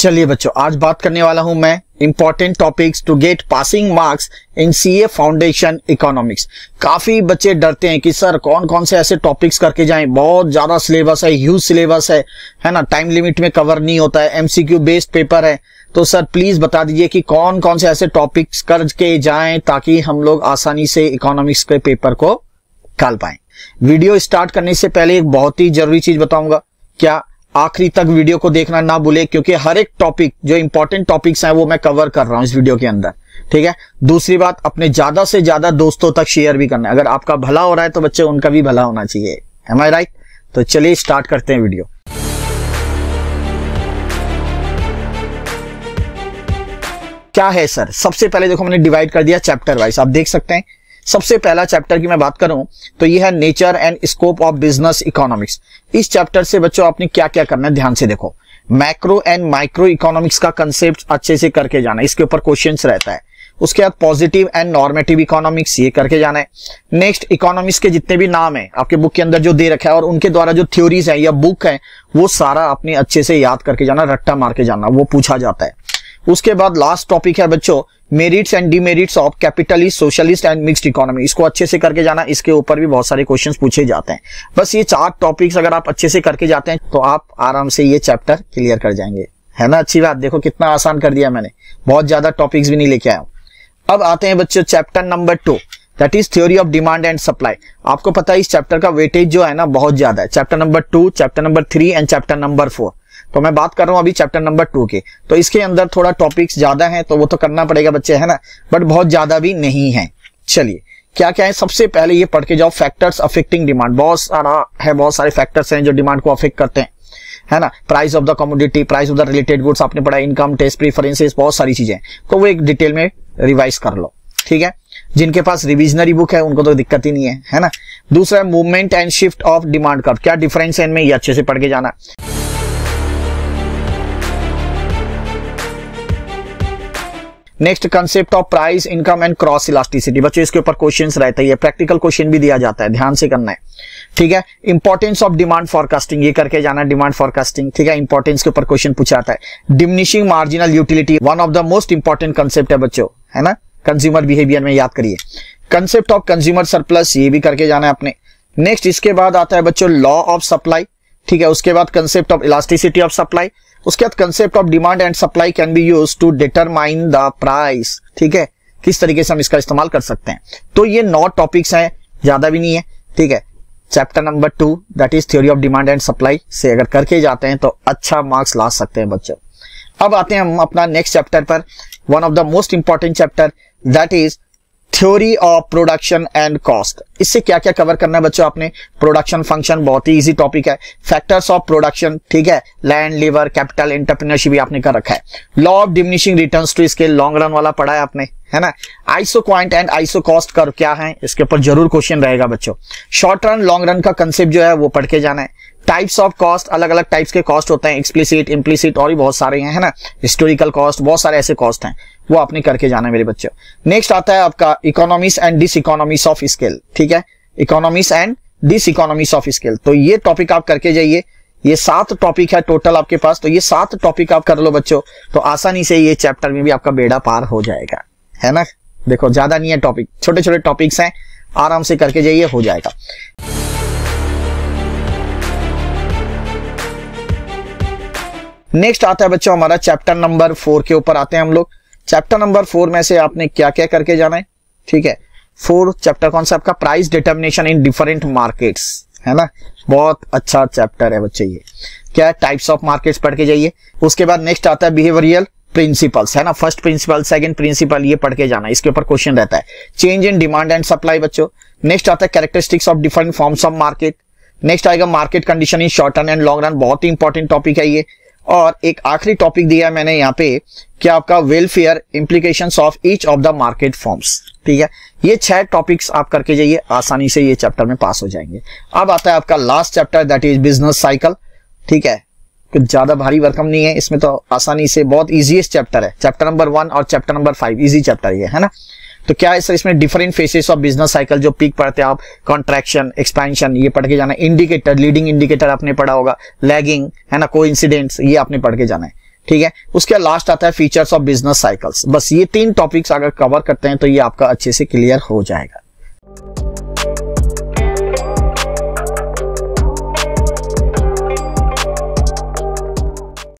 चलिए बच्चों आज बात करने वाला हूं मैं important topics to get passing marks in CA foundation economics काफी बच्चे डरते हैं कि सर कौन कौन से ऐसे टॉपिक्स करके जाएं बहुत ज्यादा सिलेबस है ह्यूज सिलेबस है है ना टाइम लिमिट में कवर नहीं होता है एमसीक्यू बेस्ड पेपर है तो सर प्लीज बता दीजिए कि कौन कौन से ऐसे टॉपिक्स करके जाए ताकि हम लोग आसानी से इकोनॉमिक्स के पेपर को निकाल पाए वीडियो स्टार्ट करने से पहले एक बहुत ही जरूरी चीज बताऊंगा क्या आखिरी तक वीडियो को देखना ना भूले क्योंकि हर एक टॉपिक जो इंपॉर्टेंट टॉपिक्स हैं वो मैं कवर कर रहा हूं इस वीडियो के अंदर ठीक है दूसरी बात अपने ज्यादा से ज्यादा दोस्तों तक शेयर भी करना है अगर आपका भला हो रहा है तो बच्चे उनका भी भला होना चाहिए एम आई राइट तो चलिए स्टार्ट करते हैं वीडियो क्या है सर सबसे पहले देखो मैंने डिवाइड कर दिया चैप्टर वाइज आप देख सकते हैं सबसे पहला चैप्टर की मैं बात करूं तो यह है nature and scope of business economics इस चैप्टर से बच्चों आपने क्या क्या करना है ध्यान से देखो मैक्रो एंड माइक्रो इकोनॉमिक्स का कंसेप्ट अच्छे से करके जाना इसके ऊपर क्वेश्चन रहता है उसके बाद पॉजिटिव एंड नॉर्मेटिव इकोनॉमिक्स ये करके जाना है नेक्स्ट इकोनॉमिक्स के जितने भी नाम है आपके बुक के अंदर जो दे रखा है और उनके द्वारा जो थ्योरीज है या बुक है वो सारा आपने अच्छे से याद करके जाना रट्टा मार के जाना वो पूछा जाता है उसके बाद लास्ट टॉपिक है बच्चों merits and demerits of capitalist socialist and mixed economy इसको अच्छे से करके जाना इसके ऊपर भी बहुत सारे क्वेश्चंस पूछे जाते हैं बस ये चार टॉपिक्स अगर आप अच्छे से करके जाते हैं तो आप आराम से ये चैप्टर क्लियर कर जाएंगे है ना अच्छी बात देखो कितना आसान कर दिया मैंने बहुत ज्यादा टॉपिक्स भी नहीं लेके आया हूं अब आते हैं बच्चों chapter number two that is theory of demand and supply आपको पता है इस चैप्टर का वेटेज जो है ना बहुत ज्यादा है chapter number two chapter number three and chapter number four तो मैं बात कर रहा हूँ अभी चैप्टर नंबर टू के तो इसके अंदर थोड़ा टॉपिक्स ज्यादा है तो वो तो करना पड़ेगा बच्चे है ना बट बहुत ज्यादा भी नहीं है चलिए क्या क्या है सबसे पहले ये पढ़ के जाओ फैक्टर्स अफेक्टिंग डिमांड बहुत सारा है बहुत सारे फैक्टर्स हैं जो डिमांड को अफेक्ट करते हैं है ना price of the commodity price of the related goods आपने पढ़ा इनकम टेस्ट प्रीफरेंसेस बहुत सारी चीजें तो वो एक डिटेल में रिवाइज कर लो ठीक है जिनके पास रिविजनरी बुक है उनको तो दिक्कत ही नहीं है है ना दूसरा movement and shift of demand कर क्या डिफरेंस है इनमें ये अच्छे से पढ़ के जाना next concept of price income and cross elasticity बच्चों इसके ऊपर क्वेश्चंस रहता है प्रैक्टिकल क्वेश्चन भी दिया जाता है ध्यान से करना है ठीक है इंपॉर्टेंस ऑफ डिमांड फॉरकास्टिंग ये करके जाना डिमांड फॉरकास्टिंग ठीक है इंपॉर्टेंस के ऊपर क्वेश्चन पूछा जाता है diminishing marginal utility one of the most important concept है बच्चों है ना कंज्यूमर बिहेवियर में याद करिए कंसेप्ट ऑफ कंज्यूमर सरप्लस ये भी करके जाना है अपने नेक्स्ट इसके बाद आता है बच्चों लॉ ऑफ सप्लाई ठीक है उसके बाद concept of elasticity of supply उसके बाद concept of demand and supply can be use to determine the price ठीक है किस तरीके से हम इसका इस्तेमाल कर सकते हैं तो ये नौ टॉपिक्स हैं ज्यादा भी नहीं है ठीक है chapter number two that is theory of demand and supply से अगर करके जाते हैं तो अच्छा मार्क्स ला सकते हैं बच्चे अब आते हैं हम अपना नेक्स्ट चैप्टर पर one of the most important chapter that is theory of production and cost इससे क्या क्या कवर करना है बच्चों आपने प्रोडक्शन फंक्शन बहुत ही इजी टॉपिक है फैक्टर्स ऑफ प्रोडक्शन ठीक है लैंड लीवर कैपिटल एंटरप्रीनरशिप भी आपने कर रखा है law of diminishing return to इसके लॉन्ग रन वाला पढ़ा है आपने है ना isoquant and isocost कर क्या है इसके ऊपर जरूर क्वेश्चन रहेगा बच्चों शॉर्ट रन लॉन्ग रन का कंसेप्ट जो है वो पढ़ के जाना है टाइप्स ऑफ कॉस्ट अलग अलग टाइप्स के कॉस्ट होते हैं एक्सप्लिसिट इम्प्लिसिट और भी बहुत सारे हैं है ना हिस्टोरिकल कॉस्ट बहुत सारे ऐसे कॉस्ट हैं वो आपने करके जाना है मेरे बच्चों नेक्स्ट आता है आपका economics and diseconomics of scale ठीक है economics and diseconomics of scale तो ये टॉपिक आप करके जाइए ये सात टॉपिक है टोटल आपके पास तो ये सात टॉपिक आप कर लो बच्चों तो आसानी से ये चैप्टर में भी आपका बेड़ा पार हो जाएगा है ना देखो ज्यादा नहीं है टॉपिक छोटे छोटे टॉपिक्स हैं आराम से करके जाइए हो जाएगा नेक्स्ट आता है बच्चों हमारा चैप्टर नंबर फोर के ऊपर आते हैं हम लोग चैप्टर नंबर फोर में से आपने क्या क्या करके जाना है ठीक है फोर चैप्टर कौन सा आपका price determination in different markets है ना बहुत अच्छा चैप्टर है बच्चे ये क्या है टाइप्स ऑफ मार्केट्स पढ़ के जाइए उसके बाद नेक्स्ट आता है बिहेवियरियल प्रिंसिपल्स है ना फर्स्ट प्रिंसिपल सेकंड प्रिंसिपल ये पढ़ के जाना इसके ऊपर क्वेश्चन रहता है change in demand and supply बच्चों नेक्स्ट आता है characteristics of different forms of market next आएगा market condition in short run and long run बहुत ही इंपॉर्टेंट टॉपिक है ये और एक आखिरी टॉपिक दिया है मैंने यहाँ पे कि आपका welfare implication of each of the market forms ठीक है ये छह टॉपिक्स आप करके जाइए आसानी से ये चैप्टर में पास हो जाएंगे अब आता है आपका last chapter that is business cycle ठीक है कुछ ज्यादा भारी वर्कम नहीं है इसमें तो आसानी से बहुत इजीएस्ट चैप्टर है चैप्टर नंबर वन और chapter number five easy chapter ये है ना तो क्या है सर इसमें different phases of business cycle जो पीक पढ़ते हैं आप कॉन्ट्रेक्शन एक्सपेंशन ये पढ़ के जाना है इंडिकेटर लीडिंग इंडिकेटर आपने पढ़ा होगा लैगिंग है ना को ये आपने पढ़ के जाना है ठीक है उसके लास्ट आता है फीचर्स ऑफ बिजनेस साइकिल्स बस ये तीन टॉपिक्स अगर कवर करते हैं तो ये आपका अच्छे से क्लियर हो जाएगा